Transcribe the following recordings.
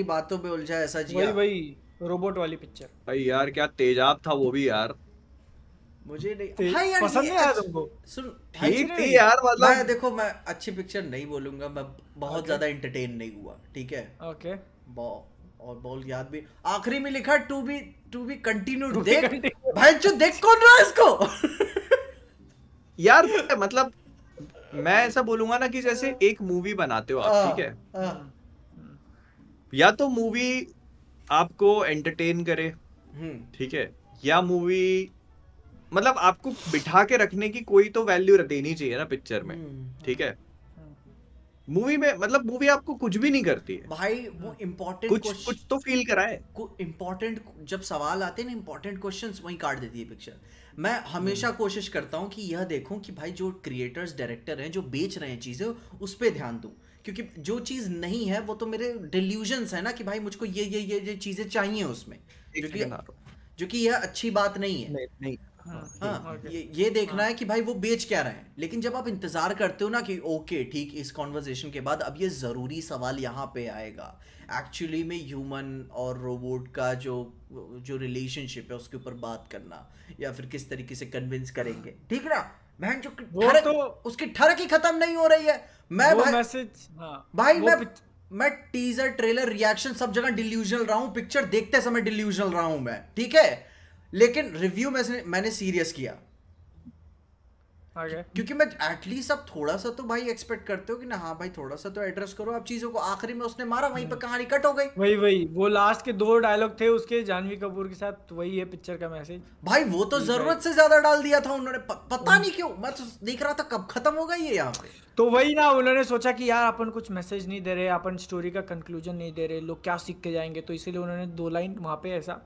की बातों पे उलझा ऐसा जी भाई भाई रोबोट वाली पिक्चर भाई यार क्या तेजाब था वो भी यार मुझे नहीं यार पसंद नहीं आया तुमको सुन ठीक थी यार मतलब मैं देखो मैं अच्छी पिक्चर नहीं बोलूंगा मैं बहुत okay. ज्यादा एंटरटेन नहीं हुआ ठीक है ओके okay. और बोल याद भी आखिरी में लिखा to be to be continue देख भाई जो देख कौन रहा इसको यार मतलब मैं ऐसा बोलूंगा ना कि जैसे हाँ। एक मूवी बनाते हो आप हाँ, ठीक है हाँ। या तो मूवी आपको एंटरटेन करे हम्म। ठीक है या मूवी मतलब आपको बिठा के रखने की कोई तो वैल्यू देनी चाहिए ना पिक्चर में हम्म। ठीक है मूवी हाँ। में मतलब मूवी आपको कुछ भी नहीं करती है भाई वो इम्पोर्टेंट कुछ कुछ तो फील कराए इम्पोर्टेंट जब सवाल आते हैं ना इम्पोर्टेंट क्वेश्चन वहीं काट देती है पिक्चर मैं हमेशा हम्म। कोशिश करता हूँ कि यह देखूँ कि भाई जो क्रिएटर्स डायरेक्टर हैं जो बेच रहे हैं चीज़ें उस पर ध्यान दूँ क्योंकि जो चीज़ नहीं है वो तो मेरे डिल्यूजन्स है ना कि भाई मुझको ये ये ये ये चीज़ें चाहिए उसमें हाँ। जो कि यह अच्छी बात नहीं है नहीं, नहीं। हाँ, हाँ, ये ये देखना हाँ, है कि भाई वो बेच क्या रहे हैं लेकिन जब आप इंतजार करते हो ना कि ओके ठीक इस कॉन्वर्जेशन के बाद अब ये ज़रूरी सवाल यहाँ पे आएगा एक्चुअली में ह्यूमन और रोबोट का जो जो रिलेशनशिप है उसके ऊपर बात करना या फिर किस तरीके से कन्विंस करेंगे ठीक ना बहन जो तो उसकी ठरक ही खत्म नहीं हो रही है मैं भाई मैसेज हाँ, भाई मैं पिच... मैं टीजर ट्रेलर रिएक्शन सब जगह डिल्यूजनल रहा हूँ पिक्चर देखते समय डिल्यूजनल रहा हूँ मैं ठीक है लेकिन रिव्यू मैंने सीरियस किया क्योंकि मैं एटलीस्ट आप थोड़ा सा तो भाई एक्सपेक्ट करते हो कि ना हाँ भाई थोड़ा सा तो एड्रेस करो आप चीजों को आखिरी में उसने मारा वहीं पर हम्म। कहानी कट हो गई वही वही वो लास्ट के दो डायलॉग थे उसके जानवी कपूर के साथ वही है पिक्चर का मैसेज भाई वो तो जरूरत से ज्यादा डाल दिया था उन्होंने पता हम्म। नहीं क्यों मैं तो देख रहा था कब खत्म होगा ये यहाँ पे तो वही ना उन्होंने सोचा कि यार अपन कुछ मैसेज नहीं दे रहे अपन स्टोरी का कंक्लूजन नहीं दे रहे लोग क्या सीख के जाएंगे तो इसीलिए उन्होंने दो लाइन वहाँ पे ऐसा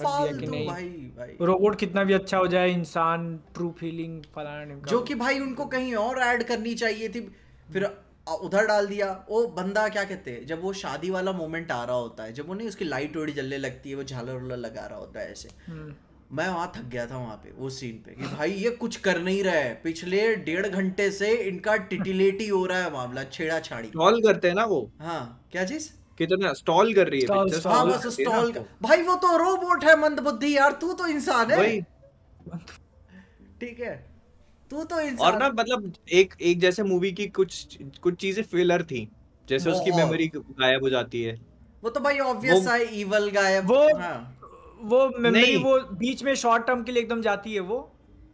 रोबोट कितना भी अच्छा हो जाए इंसान ट्रू फीलिंग जो कि भाई उनको कहीं और ऐड करनी चाहिए थी फिर उधर डाल दिया वो बंदा क्या कहते हैं जब वो शादी वाला मोमेंट आ रहा होता है जब वो नहीं उसकी लाइट वोड़ी जलने लगती है वो झालर उलर लगा रहा होता है ऐसे हम्म। मैं वहां थक गया था वहां पे वो सीन पे कि भाई ये कुछ कर नहीं रहा है पिछले डेढ़ घंटे से इनका टिटिलेटी हो रहा है मामला छेड़ा छाड़ी कॉल करते हैं ना वो हाँ क्या चीज कितना स्टॉल कर रही है स्टॉल, स्टॉल, हाँ, बस स्टॉल भाई वो तो रोबोट है मंदबुद्धि यार तू तो इंसान है ठीक है तू तो इंसान और ना मतलब एक एक जैसे मूवी की कुछ कुछ चीजें फिलर थी जैसे उसकी मेमोरी गायब हो जाती है वो तो भाई ऑब्वियस है इवल गायब वो हाँ। वो मेमोरी वो बीच में शॉर्ट टर्म के लिए एकदम जाती है वो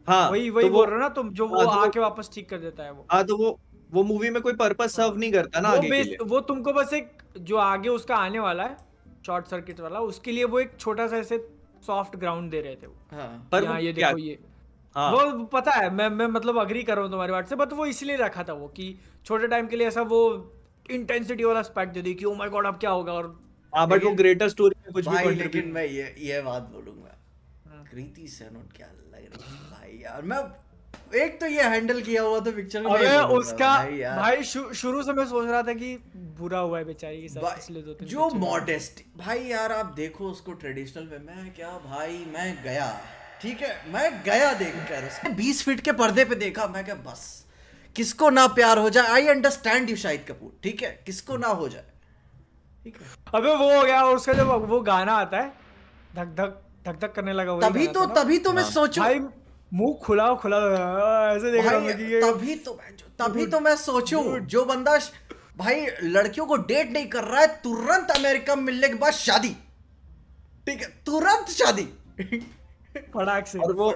हाँ वही वही तो बोल रहे ना तुम तो जो हाँ, तो वो आके वापस ठीक कर देता है वो हाँ तो वो वो मूवी में कोई पर्पस सर्व हाँ। नहीं करता ना आगे के लिए वो तुमको बस एक जो आगे उसका आने वाला है शॉर्ट सर्किट वाला उसके लिए वो एक छोटा सा ऐसे सॉफ्ट ग्राउंड दे रहे थे वो हाँ, पर वो ये देखो ये हाँ. वो पता है मैं मैं मतलब अग्री कर रहा हूँ तुम्हारे बात से बट वो इसलिए रखा था वो कि छोटे टाइम के लिए ऐसा वो इंटेंसिटी वाला स्पैक दे दी कि ओ माय गॉड अब क्या होगा और हाँ बट वो ग्रेटर स्टोरी में कुछ भी लेकिन मैं ये ये बात बोलूंगा हाँ। कृति सनोट क्या लग रही है भाई यार मैं एक तो ये हैंडल किया हुआ था तो पिक्चर में अबे उसका भाई, भाई शुरू से मैं सोच रहा था कि बुरा हुआ है बेचारी की सब इसलिए तो जो मॉडेस्ट भाई यार आप देखो उसको ट्रेडिशनल में मैं क्या भाई मैं गया ठीक है मैं गया देखकर उसने बीस फीट के पर्दे पे देखा मैं क्या बस किसको ना प्यार हो जाए I understand you Shahid Kapoor ठीक है किसको ना हो जाए ठीक है अबे वो हो गया और उसका जब वो गाना आता है धक धक धक धक करने लगा तभी तो तभी तो मैं हाँ। सोचू मुंह खुला खुला ऐसे देख रहा हूँ तभी तो तभी तो मैं तो सोचूं जो बंदा भाई लड़कियों को डेट नहीं कर रहा है तुरंत अमेरिका मिलने के बाद शादी ठीक है तुरंत शादी फटाक से और वो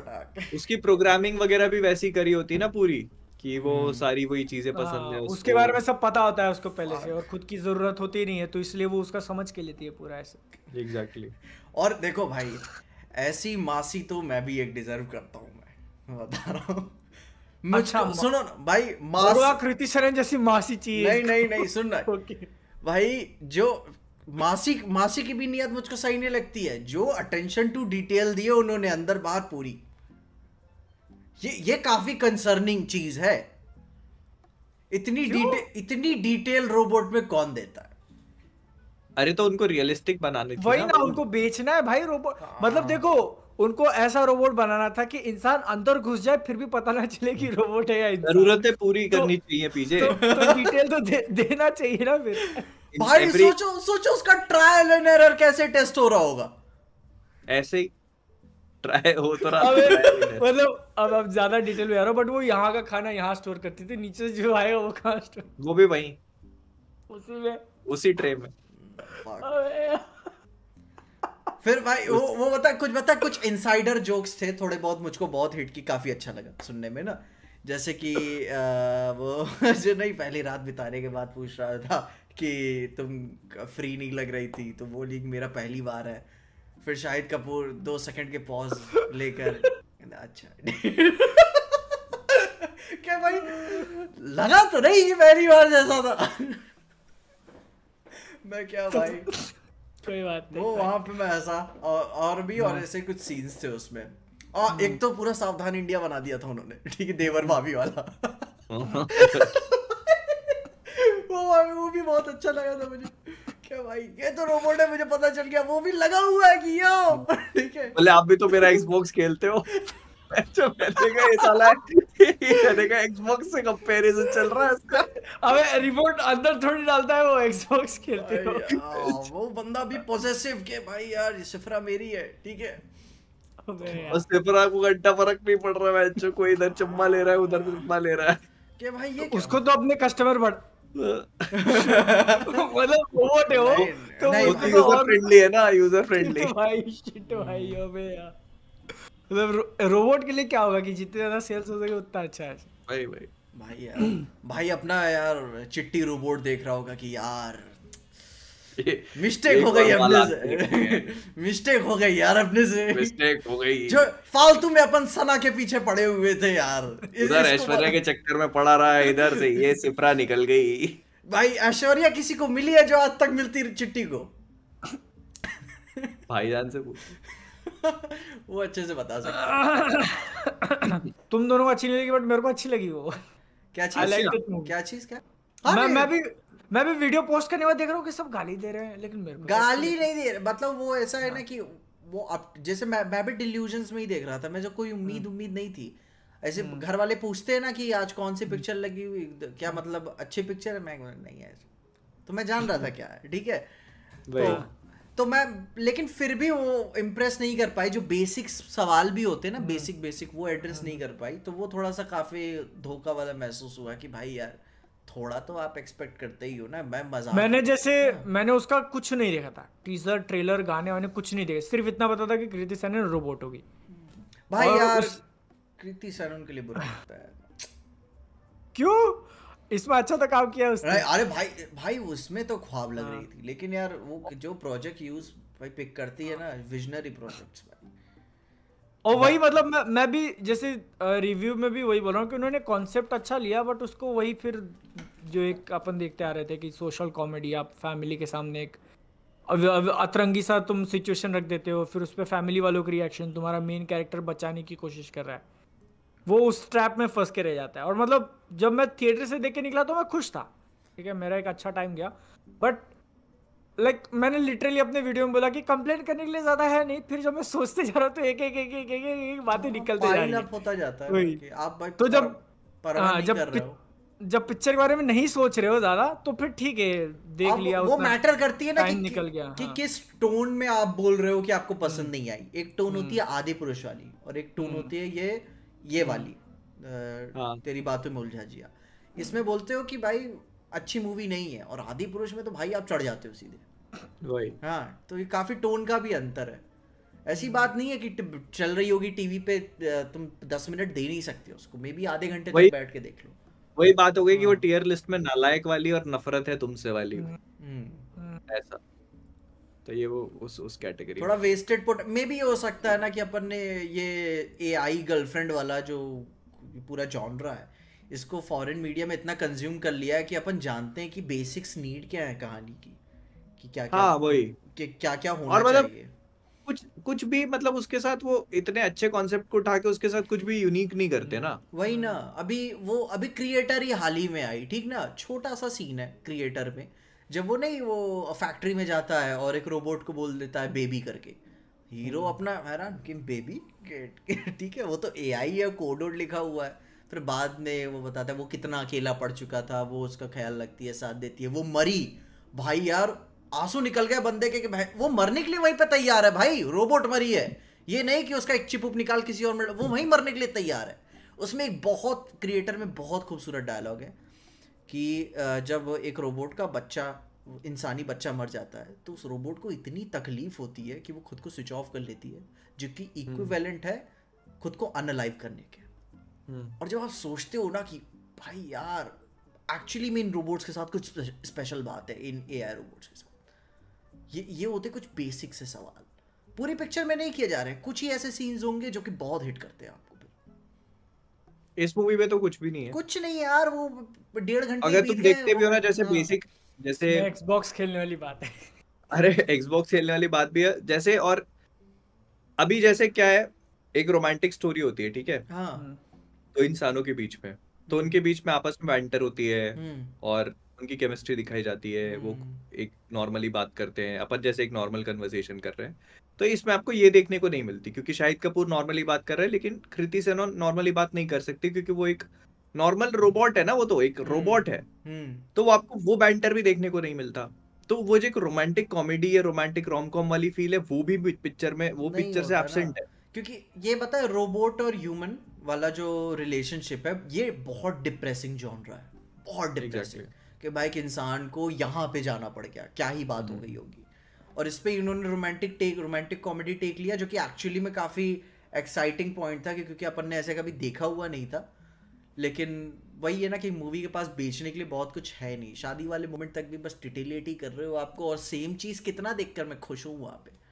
उसकी प्रोग्रामिंग वगैरह भी वैसी करी होती है ना पूरी कि वो हम्म। सारी वही चीजें हाँ, पसंद है उसके बारे में सब पता होता है उसको पहले से हाँ। और खुद की जरूरत होती नहीं है तो इसलिए वो उसका समझ के लेती है पूरा ऐसे एग्जैक्टली exactly. और देखो भाई ऐसी मासी तो मैं भी एक डिजर्व करता हूँ बता रहा हूँ अच्छा सुनो ना भाई मास कृति सरन जैसी मासी चीज नहीं नहीं नहीं सुनना भाई जो मासी मासी की भी नियत मुझको सही नहीं लगती है जो अटेंशन टू डिटेल दिए उन्होंने अंदर बाहर पूरी ये ये काफी कंसर्निंग चीज है इतनी डिटेल इतनी डिटेल रोबोट में कौन देता है अरे तो उनको रियलिस्टिक बनाने वही ना उनको बेचना है भाई रोबोट हाँ। मतलब देखो उनको ऐसा रोबोट बनाना था कि इंसान अंदर घुस जाए फिर भी पता ना चले कि रोबोट है या जरूरतें पूरी तो करनी तो, चाहिए पीजे तो, तो डिटेल तो दे, देना चाहिए ना फिर भाई every... सोचो सोचो उसका ट्रायल एंड एरर कैसे टेस्ट हो रहा होगा ऐसे ही ट्राई हो तो रहा है तो मतलब अब अब ज्यादा डिटेल में आ रहा बट वो यहाँ का खाना यहाँ स्टोर करती थी नीचे जो आएगा वो कहाँ स्टोर वो भी वही उसी में उसी ट्रे में Oh, फिर भाई वो वो बता कुछ बता कुछ इनसाइडर जोक्स थे थोड़े बहुत मुझको बहुत हिट की काफी अच्छा लगा सुनने में ना जैसे कि आ, वो जो नहीं पहली रात बिताने के बाद पूछ रहा था कि तुम फ्री नहीं लग रही थी तो वो लीग मेरा पहली बार है फिर शाहिद कपूर दो सेकंड के पॉज लेकर अच्छा क्या भाई लगा तो नहीं पहली बार जैसा था मैं क्या भाई कोई बात नहीं वो वहां पे मैं ऐसा और, और भी और हाँ। ऐसे कुछ सीन्स थे उसमें और हम्म। एक तो पूरा सावधान इंडिया बना दिया था उन्होंने ठीक है देवर भाभी वाला वो भाई वो भी बहुत अच्छा लगा था मुझे क्या भाई ये तो रोबोट है मुझे पता चल गया वो भी लगा हुआ है कि यो ठीक है बोले मतलब आप भी तो मेरा एक्सबॉक्स खेलते हो अच्छा मैंने कहा ये साला है मैंने कहा एक्सबॉक्स से कंपैरिजन तो चल रहा है इसका अबे रिमोट अंदर थोड़ी डालता है वो एक्सबॉक्स खेलते हो वो बंदा भी पॉसेसिव के भाई यार ये सिफरा मेरी है ठीक है और सिफरा को घंटा फर्क नहीं पड़ रहा है कोई इधर चम्मा ले रहा है उधर चम्मा ले रहा है के भाई ये उसको तो अपने कस्टमर बढ़ मतलब रोबोट है वो तो यूजर फ्रेंडली तो है ना यूजर फ्रेंडली भाई शिट भाई अबे यार मतलब रोबोट के लिए क्या होगा कि जितने ज्यादा सेल्स हो सके उतना अच्छा है भाई भाई भाई यार भाई अपना यार चिट्टी रोबोट देख रहा होगा कि यार मिस्टेक हो गई अपने से मिस्टेक हो गई यार अपने से मिस्टेक हो गई जो फालतू में अपन सना के पीछे पड़े हुए थे यार इधर ऐश्वर्या के चक्कर में पड़ा रहा है इधर से ये सिपरा निकल गई भाई ऐश्वर्या किसी को मिली है जो आज तक मिलती चिट्टी को भाई जान से पूछ वो अच्छे से बता सकता तुम दोनों को अच्छी नहीं लगी बट मेरे को अच्छी लगी वो क्या चीज like क्या चीज क्या मैं मैं भी मैं भी वीडियो पोस्ट करने वाला देख रहा हूँ कि सब गाली दे रहे हैं लेकिन मेरे को गाली नहीं दे रहे मतलब वो ऐसा है ना हाँ। कि वो अब जैसे मैं मैं भी डिल्यूजन्स में ही देख रहा था मैं जो कोई उम्मीद हाँ। उम्मीद नहीं थी ऐसे हाँ। घर वाले पूछते हैं ना कि आज कौन सी पिक्चर लगी हुई तो क्या मतलब अच्छी पिक्चर है मैं नहीं है तो मैं जान रहा था क्या है ठीक है तो तो मैं लेकिन फिर भी वो इम्प्रेस नहीं कर पाई जो बेसिक सवाल भी होते हैं ना बेसिक हम्म। बेसिक वो एड्रेस नहीं हम्म। कर पाई तो वो थोड़ा सा काफ़ी धोखा वाला महसूस हुआ कि भाई यार थोड़ा तो आप एक्सपेक्ट करते ही हो ना मैं मजा मैंने जैसे हाँ। मैंने उसका कुछ नहीं देखा था टीजर ट्रेलर गाने वाने कुछ नहीं देखे सिर्फ इतना पता था कि कृति सैन रोबोट होगी भाई यार उस... कृति सैन के लिए बुरा लगता है क्यों इसमें अच्छा तो काम किया उसने अरे भाई भाई उसमें तो ख्वाब लग रही हाँ। थी लेकिन यार वो जो प्रोजेक्ट यूज भाई पिक करती है ना विजनरी हाँ। प्रोजेक्ट्स भाई और तो वही मतलब मैं मैं भी जैसे रिव्यू में भी वही बोल रहा हूँ कि उन्होंने कॉन्सेप्ट अच्छा लिया बट उसको वही फिर जो एक अपन देखते आ रहे थे कि सोशल कॉमेडी आप फैमिली के सामने एक अतरंगी सा तुम सिचुएशन रख देते हो फिर उस पर फैमिली वालों के रिएक्शन तुम्हारा मेन कैरेक्टर बचाने की कोशिश कर रहा है वो उस ट्रैप में फंस के रह जाता है और मतलब जब मैं थिएटर से देख के निकला तो मैं खुश था ठीक है मेरा एक अच्छा टाइम गया बट लाइक like, मैंने लिटरली अपने वीडियो में बोला कि कंप्लेंट करने के लिए ज्यादा है नहीं फिर जब मैं सोचते जा रहा तो एक एक एक एक एक, एक एक, बातें निकलते जा रही होता जाता है आप तो जब हाँ जब जब पिक्चर के बारे में नहीं सोच रहे हो ज्यादा तो फिर ठीक है देख लिया वो मैटर करती है ना कि निकल गया कि हाँ। कि किस टोन में आप बोल रहे हो कि आपको पसंद हम्म। नहीं आई एक टोन हम्म। होती है आदि पुरुष वाली और एक टोन हम्म। होती है ये ये वाली हाँ. तेरी बातों में उलझा जिया इसमें बोलते हो कि भाई अच्छी मूवी नहीं है और आदि पुरुष में तो भाई आप चढ़ जाते हो सीधे वही हाँ तो ये काफी टोन का भी अंतर है ऐसी बात नहीं है कि चल रही होगी टीवी पे तुम दस मिनट दे नहीं सकते उसको मे बी आधे घंटे तक बैठ के देख लो वही बात हो गई कि वो टीयर हाँ। लिस्ट में नालायक वाली और नफरत है तुमसे वाली हम्म। ऐसा तो ये वो उस उस कैटेगरी थोड़ा वेस्टेड पोट मे भी हो सकता है ना कि अपन ने ये एआई गर्लफ्रेंड वाला जो पूरा जॉनरा है इसको फॉरेन मीडिया में इतना कंज्यूम कर लिया है कि अपन जानते हैं कि बेसिक्स नीड क्या है कहानी की कि क्या क्या हाँ वही कि क्या क्या होना और मतलब चाहिए कुछ कुछ भी मतलब उसके साथ वो इतने अच्छे कॉन्सेप्ट को उठा के उसके साथ कुछ भी यूनिक नहीं करते हम्म, ना वही ना अभी वो अभी क्रिएटर ही हाल ही में आई ठीक ना छोटा सा सीन है क्रिएटर में जब वो नहीं वो फैक्ट्री में जाता है और एक रोबोट को बोल देता है बेबी करके हीरो hmm. अपना हैरान कि बेबी ठीक है वो तो ए आई या कोड ओड लिखा हुआ है फिर बाद में वो बताता है वो कितना अकेला पड़ चुका था वो उसका ख्याल रखती है साथ देती है वो मरी भाई यार आंसू निकल गया बंदे के कि भाई वो मरने के लिए वहीं पे तैयार है भाई रोबोट मरी है ये नहीं कि उसका एक चिपुप निकाल किसी और में वो वहीं मरने के लिए तैयार है उसमें एक बहुत क्रिएटर में बहुत खूबसूरत डायलॉग है कि जब एक रोबोट का बच्चा इंसानी बच्चा मर जाता है तो उस रोबोट को इतनी तकलीफ होती है कि वो खुद को स्विच ऑफ कर लेती है जो कि इक्विवेलेंट हम्म। है खुद को अनलाइव करने के हम्म। और जब आप सोचते हो ना कि भाई यार एक्चुअली में इन रोबोट्स के साथ कुछ स्पेशल बात है इन ए आई रोबोट्स के साथ ये ये होते कुछ बेसिक से सवाल पूरी पिक्चर में नहीं किए जा रहे हैं कुछ ही ऐसे सीन्स होंगे जो कि बहुत हिट करते हैं आप इस मूवी में तो कुछ भी नहीं है कुछ नहीं यार वो डेढ़ घंटे अगर तुम देखते भी हो ना जैसे बेसिक हाँ। जैसे एक्सबॉक्स खेलने वाली बात है अरे एक्सबॉक्स खेलने वाली बात भी है जैसे और अभी जैसे क्या है एक रोमांटिक स्टोरी होती है ठीक है हाँ। तो इंसानों के बीच में तो उनके बीच में आपस में बैंटर होती है हम्म। और उनकी केमिस्ट्री दिखाई जाती है वो हम्म। एक नॉर्मली बात करते हैं अपन जैसे एक नॉर्मल कन्वर्सेशन कर रहे हैं तो इसमें आपको ये देखने को नहीं मिलती क्योंकि शाहिद कपूर नॉर्मली बात कर रहे हैं लेकिन कृति से नॉर्मली बात नहीं कर सकती क्योंकि वो एक नॉर्मल रोबोट है ना वो तो एक रोबोट हम्म। है हम्म। तो वो आपको वो बैंटर भी देखने को नहीं मिलता तो वो जो एक रोमांटिक कॉमेडी या रोमांटिक रोम कॉम वाली फील है वो भी पिक्चर में वो पिक्चर से एबसेंट है क्योंकि ये पता है रोबोट और ह्यूमन वाला जो रिलेशनशिप है ये बहुत डिप्रेसिंग जॉनरा है बहुत डिप्रेसिंग exactly. कि भाई एक इंसान को यहाँ पे जाना पड़ गया क्या ही बात हो हम्म। गई होगी और इस पर इन्होंने romantic take romantic comedy take लिया जो कि एक्चुअली में काफ़ी एक्साइटिंग पॉइंट था कि क्योंकि अपन ने ऐसे कभी देखा हुआ नहीं था लेकिन वही है ना कि मूवी के पास बेचने के लिए बहुत कुछ है नहीं शादी वाले मोमेंट तक भी बस डिटेलेट ही कर रहे हो आपको और सेम चीज़ कितना देख कर मैं खुश हूँ वहाँ पर